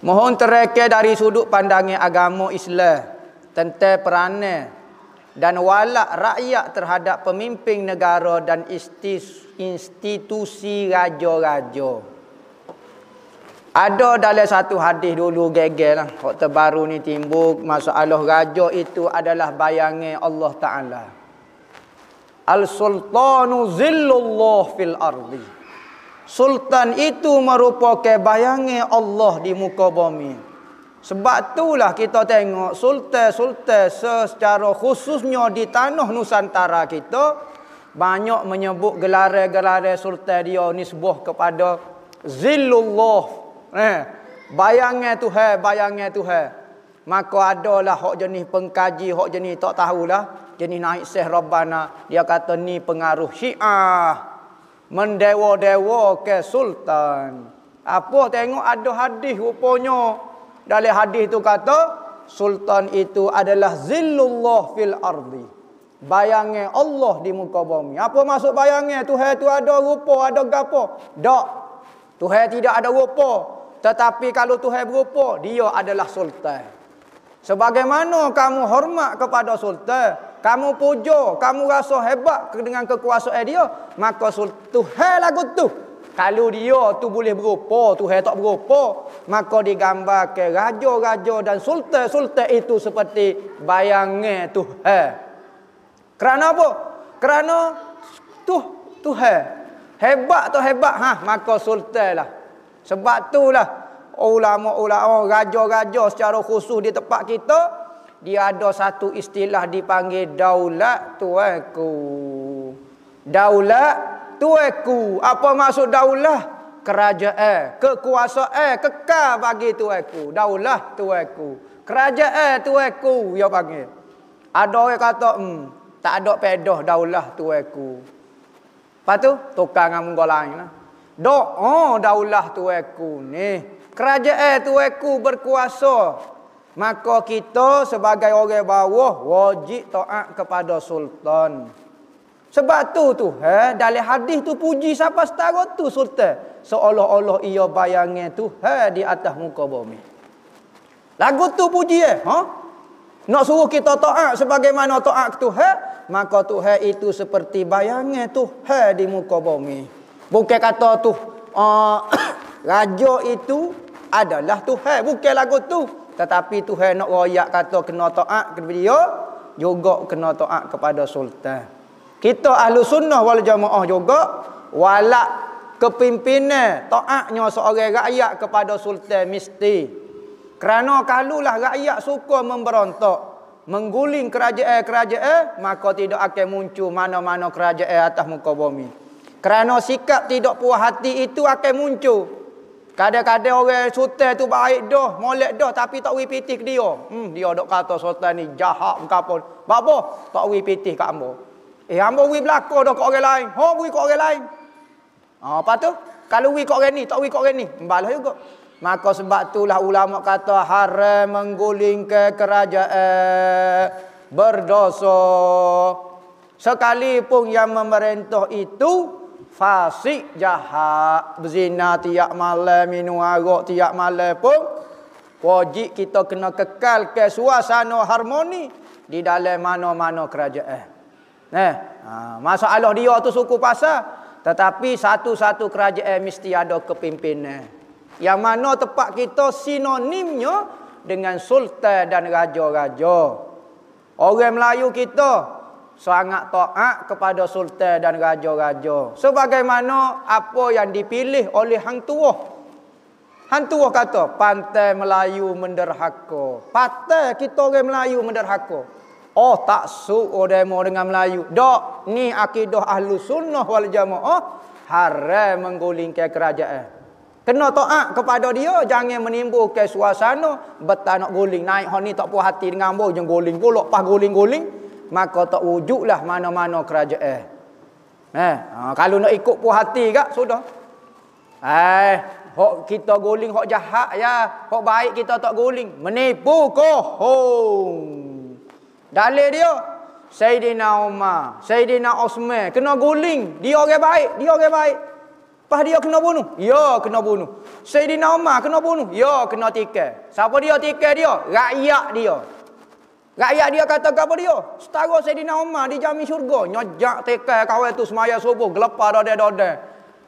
Mohon terakhir dari sudut pandangan agama Islam tentang peranan dan walak rakyat terhadap pemimpin negara dan institusi raja-raja. Ada dalam satu hadis dulu gegel lah. Waktu baru ni timbul masalah raja itu adalah bayangan Allah Ta'ala. Al-Sultanu zillullah fil ardi. Sultan itu merupakan bayangnya Allah di muka bumi. Sebab itulah kita tengok sultan-sultan secara khususnya di tanah Nusantara kita banyak menyebut gelar-gelar sultan dia nisbah kepada zillullah. Eh, bayangnya tu bayangnya tu hai. Maka adalah hak jenis pengkaji, hak jenis tak tahulah. Jenis naik seh Rabbana. Dia kata ni pengaruh syiah mendewa-dewa ke sultan. Apa tengok ada hadis rupanya. Dalam hadis itu kata sultan itu adalah zillullah fil ardi. Bayangnya Allah di muka bumi. Apa maksud bayangnya? Tuhan tu ada rupa, ada gapo? Tak. Tuhan tidak ada rupa. Tetapi kalau Tuhan berupa, dia adalah sultan. Sebagaimana kamu hormat kepada sultan, kamu pujo, kamu rasa hebat dengan kekuasaan dia, maka Tuhan lagu tu. Kalau dia tu boleh berupa, Tuhan tak berupa, maka digambarkan raja-raja dan sultan-sultan itu seperti bayangnya tu Tuhan. Kerana apa? Kerana tu tu Tuhan. Hebat tu hebat, ha, maka sultan lah. Sebab itulah ulama-ulama raja-raja secara khusus di tempat kita dia ada satu istilah dipanggil daulat tuaku. Daulat tuaku. Apa maksud daulah? Kerajaan, kekuasaan eh, kekal bagi tuaku. Daulah tuaku. Kerajaan tuaku dia panggil. Ada orang kata, hmm, tak ada pedoh daulah tuaku. Lepas tu, tukar dengan munggu lain lah. oh daulah tuaku ni. Kerajaan tuaku berkuasa Maka kita sebagai orang bawah wajib taat kepada sultan. Sebab tu tu eh dalam hadis tu puji siapa setara tu sultan seolah-olah ia bayangnya tu eh, di atas muka bumi. Lagu tu puji eh ha? Nak suruh kita taat sebagaimana taat tu eh? maka tu eh, itu seperti bayangnya tu eh, di muka bumi. Bukan kata tu uh, raja itu adalah Tuhan. Bukan lagu tu. Tetapi Tuhan nak royak kata kena taat kepada dia. Juga kena taat kepada Sultan. Kita ahlu sunnah wal jamaah juga. Walak kepimpinan taatnya seorang rakyat kepada Sultan mesti. Kerana kalulah rakyat suka memberontak. Mengguling kerajaan-kerajaan. Maka tidak akan muncul mana-mana kerajaan atas muka bumi. Kerana sikap tidak puas hati itu akan muncul. Kadang-kadang orang sultan tu baik dah, molek dah tapi tak wui pitih ke dia. Hmm, dia dok kata sultan ni jahat ke apa. Apa? Tak wui pitih ke hamba. Eh, hamba wui belako dah ke orang lain. Ha, wui ke orang lain. Ah, apa tu? Kalau wui ke orang ni, tak wui ke orang ni. Balah juga. Maka sebab itulah ulama kata haram mengguling ke kerajaan berdosa. Sekalipun yang memerintah itu fasik jahat berzina tiap malam minum arak tiap malam pun wajib kita kena kekal ke suasana harmoni di dalam mana-mana kerajaan nah ha, masalah dia tu suku pasal tetapi satu-satu kerajaan mesti ada kepimpinnya yang mana tempat kita sinonimnya dengan sultan dan raja-raja orang Melayu kita sangat taat kepada sultan dan raja-raja. Sebagaimana apa yang dipilih oleh hang tuah. Hang tuah kata, pantai Melayu menderhaka. Pantai kita orang Melayu menderhaka. Oh tak suruh oh, demo dengan Melayu. Dok, ni akidah ahlu sunnah wal jamaah. Oh, haram menggulingkan kerajaan. Kena taat kepada dia. Jangan menimbulkan suasana. Betul nak guling. Naik hari ni tak puas hati dengan ambo. Jangan guling pula. Pas guling-guling maka tak wujudlah mana-mana kerajaan. Eh. eh, ha, kalau nak ikut puas hati gak sudah. Eh, hok kita guling hok jahat ya, hok baik kita tak guling. Menipu ko. Dalil dia Sayyidina Umar, Sayyidina Osman kena guling, dia orang baik, dia orang baik. Pas dia kena bunuh, ya kena bunuh. Sayyidina Umar kena bunuh, ya kena tikar. Siapa dia tikar dia? Rakyat dia. Rakyat dia kata kepada dia, setara Saidina Umar dijamin syurga. nyajak tekai kawan tu semaya subuh, gelepar dah dia dah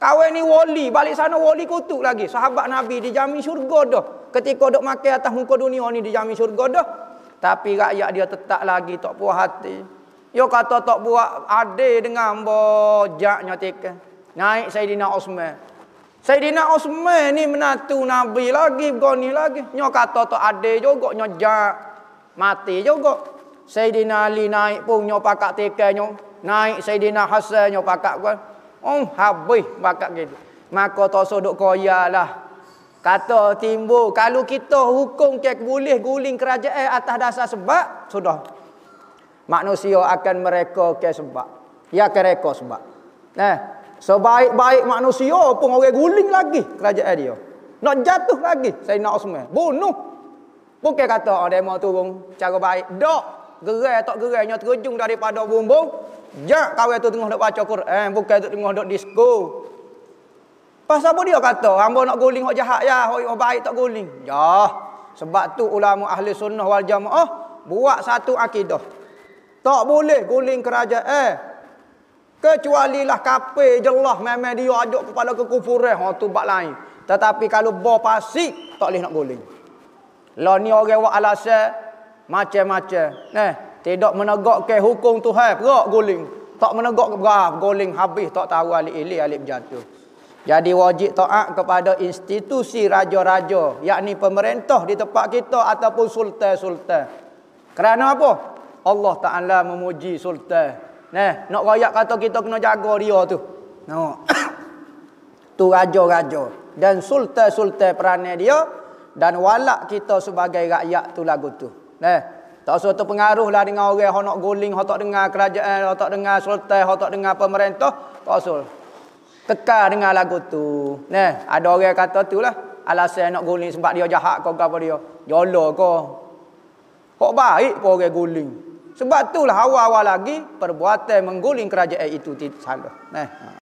Kawan ni wali, balik sana wali kutuk lagi. Sahabat Nabi dijamin syurga dah. Ketika dok makan atas muka dunia ni dijamin syurga dah. Tapi rakyat dia tetap lagi tak puas hati. Dia kata tak buat ade dengan bojaknya nyatika, Naik Saidina Osman. Saidina Osman ni menantu Nabi lagi, goni lagi. Dia kata tak adil juga, nyejak mati juga. Sayyidina Ali naik pun nyo pakak tekanyo, naik Sayyidina Hasan nyo pakak ku. Oh, habis pakak gitu. Maka tak sodok koyalah. Kata timbu kalau kita hukum ke boleh guling kerajaan atas dasar sebab, sudah. Manusia akan mereka ke sebab. Ya kereka sebab. Nah, eh, sebaik-baik manusia pun orang guling lagi kerajaan dia. Nak jatuh lagi Sayyidina Osman. Bunuh Bukan kata oh, demo tu bung cara baik. Dok gerai tak gerainya terjung daripada bumbung. Jak kawai tu tengah nak baca Quran, eh, bukan tu tengah nak disko. Pasal apa dia kata? Hamba nak guling hak jahat ya, hak baik tak guling. Ya. Sebab tu ulama ahli sunnah wal jamaah oh, buat satu akidah. Tak boleh guling kerajaan. Eh. Kecuali lah kafe jelah memang dia ajak kepada kekufuran. Ha tu bab lain. Tetapi kalau bo pasik tak boleh nak guling. Lah ni orang buat alasan macam-macam. Nah, tidak menegakkan hukum Tuhan, perak guling. Tak menegakkan perak guling habis tak tahu alik-alik alik berjatuh. Jadi wajib taat kepada institusi raja-raja, yakni pemerintah di tempat kita ataupun sultan-sultan. Kerana apa? Allah Taala memuji sultan. Nah, nak rakyat kata kita kena jaga dia tu. Tengok. tu raja-raja dan sultan-sultan perannya dia dan walak kita sebagai rakyat tu lagu tu. Eh. Tak usah pengaruh lah dengan orang yang nak guling, yang dengar kerajaan, yang tak dengar sultan, yang dengar pemerintah. Tak usah. Kekal dengar lagu tu. Eh. Ada orang kata tu lah. Alasan nak guling sebab dia jahat kau apa dia. Jolah kau. kau baik pun orang guling. Sebab lah awal-awal lagi perbuatan mengguling kerajaan itu salah. Eh.